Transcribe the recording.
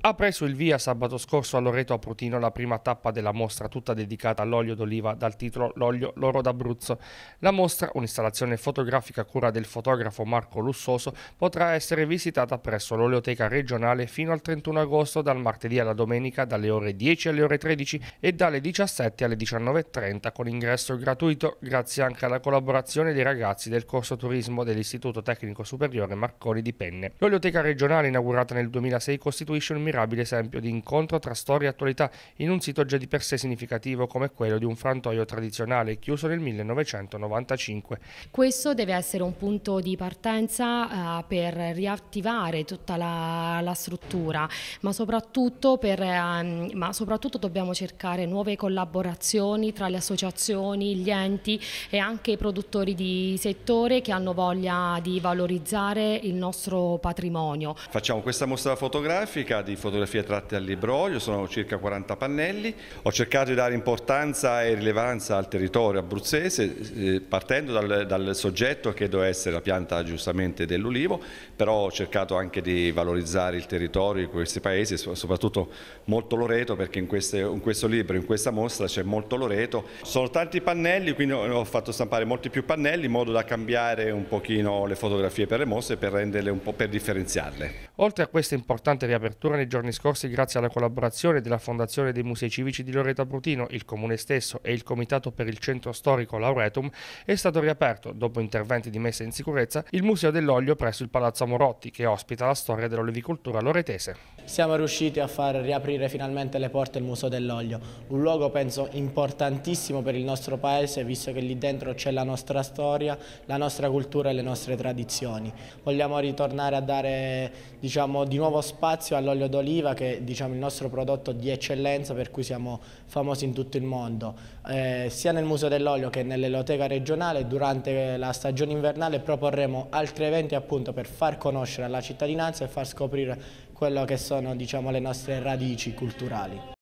Ha preso il via sabato scorso a Loreto a Prutino la prima tappa della mostra tutta dedicata all'olio d'oliva dal titolo L'olio l'oro d'Abruzzo. La mostra, un'installazione fotografica a cura del fotografo Marco Lussoso, potrà essere visitata presso l'Oleoteca regionale fino al 31 agosto dal martedì alla domenica dalle ore 10 alle ore 13 e dalle 17 alle 19.30 con ingresso gratuito grazie anche alla collaborazione dei ragazzi del corso turismo dell'Istituto Tecnico Superiore Marconi di Penne. L'Oleoteca regionale inaugurata nel 2006 costituisce un ammirabile esempio di incontro tra storia e attualità in un sito già di per sé significativo come quello di un frantoio tradizionale chiuso nel 1995. Questo deve essere un punto di partenza eh, per riattivare tutta la, la struttura, ma soprattutto, per, eh, ma soprattutto dobbiamo cercare nuove collaborazioni tra le associazioni, gli enti e anche i produttori di settore che hanno voglia di valorizzare il nostro patrimonio. Facciamo questa mostra fotografica di fotografie tratte al libro Libroglio, sono circa 40 pannelli. Ho cercato di dare importanza e rilevanza al territorio abruzzese eh, partendo dal, dal, soggetto che doveva essere la pianta giustamente dell'ulivo, però ho cercato anche di valorizzare il territorio di questi paesi, soprattutto molto Loreto perché in, queste, in questo libro, in questa mostra c'è molto Loreto. Sono tanti pannelli, quindi ho fatto stampare molti più pannelli in modo da cambiare un pochino le fotografie per le mostre per, renderle un po', per differenziarle. Oltre a questa importante riapertura nei giorni scorsi grazie alla collaborazione della Fondazione dei Musei Civici di Loreto Brutino, il Comune stesso e il Comitato per il Centro Storico Lauretum, è stato riaperto, dopo interventi di messa in sicurezza, il Museo dell'Olio presso il Palazzo Morotti, che ospita la storia dell'olivicoltura loretese. Siamo riusciti a far riaprire finalmente le porte del Museo dell'Olio, un luogo penso importantissimo per il nostro paese, visto che lì dentro c'è la nostra storia, la nostra cultura e le nostre tradizioni. Vogliamo ritornare a dare diciamo, di nuovo spazio all'olio d'olio d'oliva che è diciamo, il nostro prodotto di eccellenza per cui siamo famosi in tutto il mondo, eh, sia nel Museo dell'Olio che nell'Eloteca regionale durante la stagione invernale proporremo altri eventi appunto per far conoscere alla cittadinanza e far scoprire quello che sono diciamo, le nostre radici culturali.